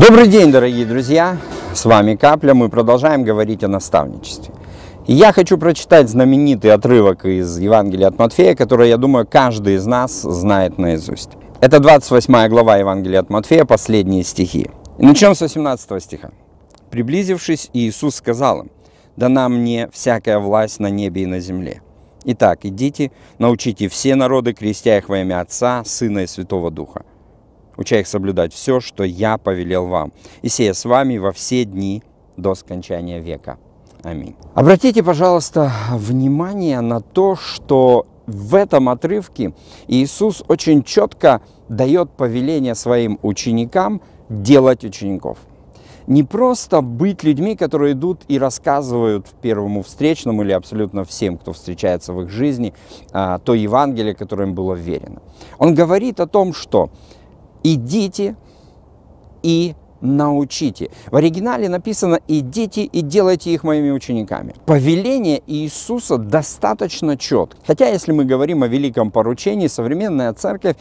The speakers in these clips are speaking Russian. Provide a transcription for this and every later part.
Добрый день, дорогие друзья! С вами Капля. Мы продолжаем говорить о наставничестве. И я хочу прочитать знаменитый отрывок из Евангелия от Матфея, который, я думаю, каждый из нас знает наизусть. Это 28 глава Евангелия от Матфея, последние стихи. начнем с 18 стиха. «Приблизившись, Иисус сказал им, «Дана мне всякая власть на небе и на земле. Итак, идите, научите все народы, крестя их во имя Отца, Сына и Святого Духа, уча их соблюдать все, что я повелел вам, и сея с вами во все дни до скончания века. Аминь. Обратите, пожалуйста, внимание на то, что в этом отрывке Иисус очень четко дает повеление своим ученикам делать учеников. Не просто быть людьми, которые идут и рассказывают первому встречному или абсолютно всем, кто встречается в их жизни, а, то Евангелие, которое им было верено. Он говорит о том, что идите и научите. В оригинале написано «идите и делайте их моими учениками». Повеление Иисуса достаточно четко. Хотя, если мы говорим о великом поручении, современная церковь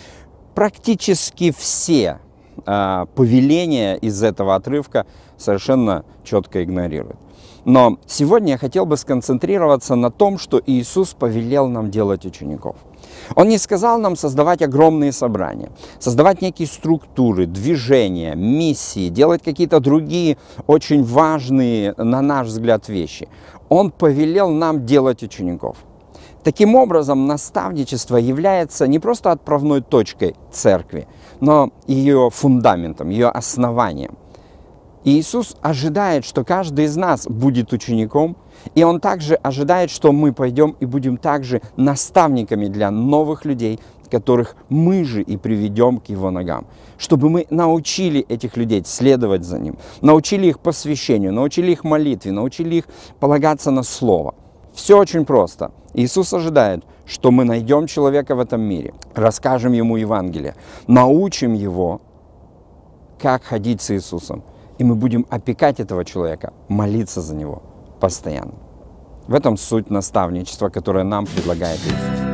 практически все а, повеление из этого отрывка совершенно четко игнорирует. Но сегодня я хотел бы сконцентрироваться на том, что Иисус повелел нам делать учеников. Он не сказал нам создавать огромные собрания, создавать некие структуры, движения, миссии, делать какие-то другие очень важные, на наш взгляд, вещи. Он повелел нам делать учеников – Таким образом, наставничество является не просто отправной точкой церкви, но ее фундаментом, ее основанием. И Иисус ожидает, что каждый из нас будет учеником, и Он также ожидает, что мы пойдем и будем также наставниками для новых людей, которых мы же и приведем к Его ногам. Чтобы мы научили этих людей следовать за Ним, научили их посвящению, научили их молитве, научили их полагаться на Слово – все очень просто. Иисус ожидает, что мы найдем человека в этом мире, расскажем ему Евангелие, научим его, как ходить с Иисусом. И мы будем опекать этого человека, молиться за него постоянно. В этом суть наставничества, которое нам предлагает Иисус.